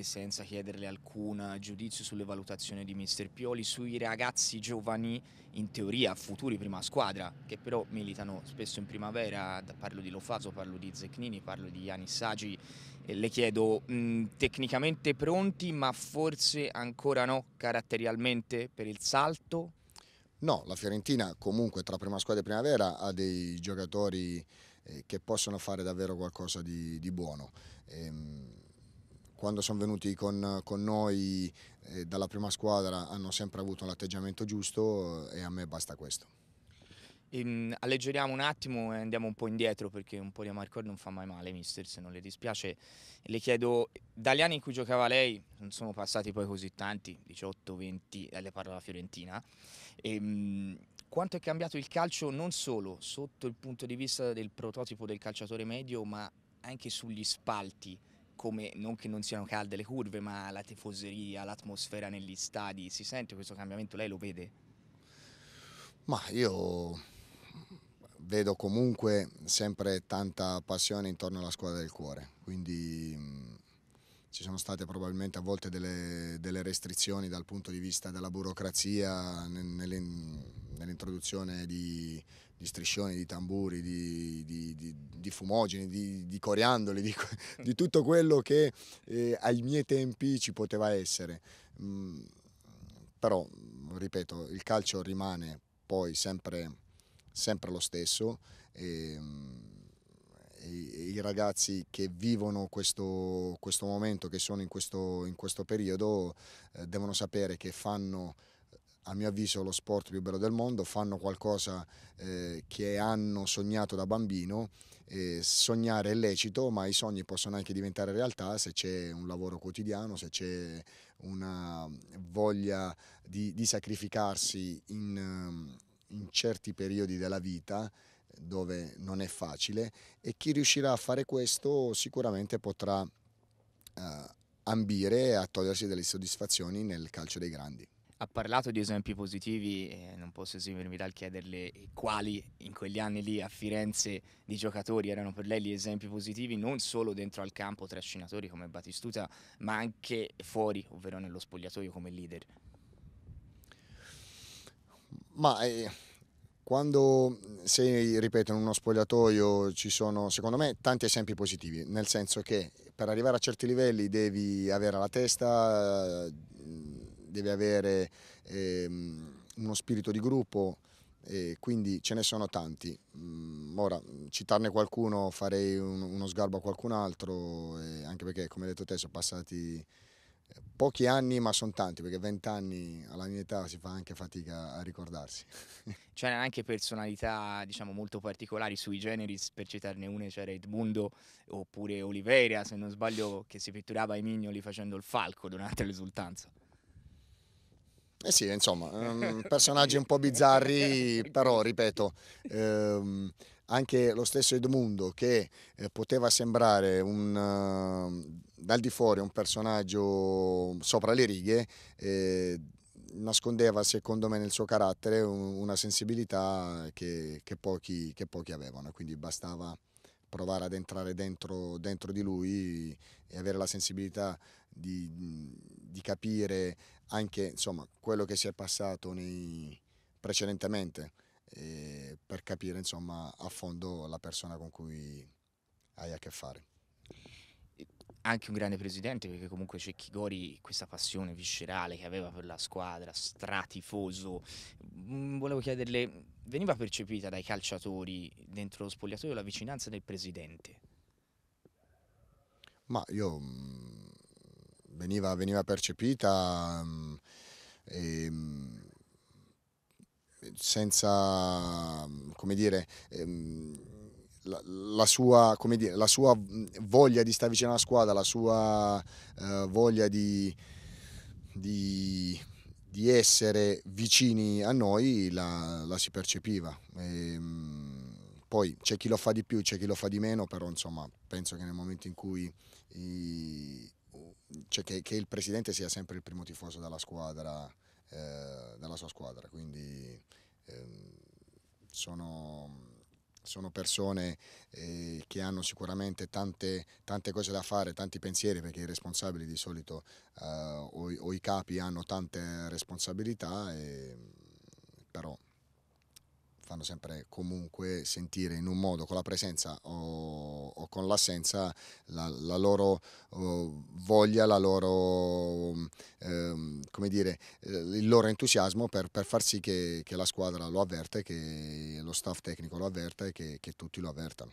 senza chiederle alcun giudizio sulle valutazioni di mister Pioli, sui ragazzi giovani in teoria futuri prima squadra che però militano spesso in primavera, parlo di Lofaso, parlo di Zecnini, parlo di Ianis Sagi, le chiedo mh, mm, tecnicamente pronti ma forse ancora no caratterialmente per il salto? No, la Fiorentina comunque tra prima squadra e primavera ha dei giocatori eh, che possono fare davvero qualcosa di, di buono. Ehm quando sono venuti con, con noi eh, dalla prima squadra hanno sempre avuto l'atteggiamento giusto eh, e a me basta questo. Ehm, alleggeriamo un attimo e andiamo un po' indietro perché un po' di amarcord non fa mai male, mister, se non le dispiace. Le chiedo, dagli anni in cui giocava lei, non sono passati poi così tanti, 18, 20, eh, le parla la Fiorentina, ehm, quanto è cambiato il calcio non solo sotto il punto di vista del prototipo del calciatore medio, ma anche sugli spalti come non che non siano calde le curve, ma la tifoseria, l'atmosfera negli stadi, si sente questo cambiamento? Lei lo vede? Ma io vedo comunque sempre tanta passione intorno alla squadra del cuore, quindi mm, ci sono state probabilmente a volte delle, delle restrizioni dal punto di vista della burocrazia nell'introduzione di, di striscioni, di tamburi, di, di, di fumogeni, di, coriandoli, di, tutto quello che eh, ai miei tempi ci poteva essere. Mm, però, ripeto, il calcio rimane poi sempre, sempre lo stesso. E, ehm, i, ragazzi che vivono questo, questo, momento, che sono in questo, in questo periodo, eh, devono sapere che fanno eh, a mio avviso lo sport più bello del mondo, fanno qualcosa eh, che hanno sognato da bambino, eh, sognare è lecito, ma i sogni possono anche diventare realtà se c'è un lavoro quotidiano, se c'è una voglia di, di sacrificarsi in, ehm, in certi periodi della vita dove non è facile e chi riuscirà a fare questo sicuramente potrà eh, ambire a togliersi delle soddisfazioni nel calcio dei grandi. Ha parlato di esempi positivi e non posso esimermi dal chiederle quali in quegli anni lì a Firenze di giocatori erano per lei gli esempi positivi non solo dentro al campo trascinatori come Batistuta ma anche fuori, ovvero nello spogliatoio come leader. Ma eh quando sei, ripeto, in uno spogliatoio ci sono, secondo me, tanti esempi positivi, nel senso che per arrivare a certi livelli devi avere la testa, eh, devi avere eh, uno spirito di gruppo, e quindi ce ne sono tanti. Mm, ora, citarne qualcuno farei un, uno sgarbo a qualcun altro, anche perché, come hai detto te, sono passati pochi anni, ma sono tanti, perché vent'anni alla mia età si fa anche fatica a ricordarsi. C'erano cioè, anche personalità, diciamo, molto particolari sui generis, per citarne una c'era Edmundo oppure Oliveira, se non sbaglio, che si pitturava ai mignoli facendo il falco durante l'esultanza. Eh sì, insomma, um, personaggi un po' bizzarri, però ripeto, um, anche lo stesso Edmundo che eh, poteva sembrare un, eh, dal di fuori un personaggio sopra le righe, eh, nascondeva secondo me nel suo carattere una sensibilità che, che, pochi, che, pochi, avevano, quindi bastava provare ad entrare dentro, dentro di lui e avere la sensibilità di, di capire anche insomma, quello che si è passato nei, precedentemente eh, per capire insomma, a fondo la persona con cui hai a che fare. Anche un grande presidente perché comunque c'è Chigori, questa passione viscerale che aveva per la squadra, stratifoso. Mm, volevo chiederle, veniva percepita dai calciatori dentro lo spogliatoio la vicinanza del presidente? Ma io mh, mm, veniva, veniva, percepita mh, mm, e, mh, senza, come dire, ehm, la, la, sua, dire, la, sua, voglia di stare vicino alla squadra, la sua eh, voglia di, di, di, essere vicini a noi la, la si percepiva. E, ehm, poi c'è chi lo fa di più, c'è chi lo fa di meno, però insomma penso che nel momento in cui i, cioè che, che il presidente sia sempre il primo tifoso della squadra, eh, sua squadra, quindi ehm, sono, sono, persone eh, che hanno sicuramente tante, tante, cose da fare, tanti pensieri, perché i responsabili di solito eh, o, o, i capi hanno tante responsabilità, e, però fanno sempre comunque sentire in un modo con la presenza o, o con l'assenza la, la, loro oh, voglia, la loro ehm, come dire, eh, il loro entusiasmo per, per far sì che, che, la squadra lo avverte, che lo staff tecnico lo avverta e che, che tutti lo avvertano.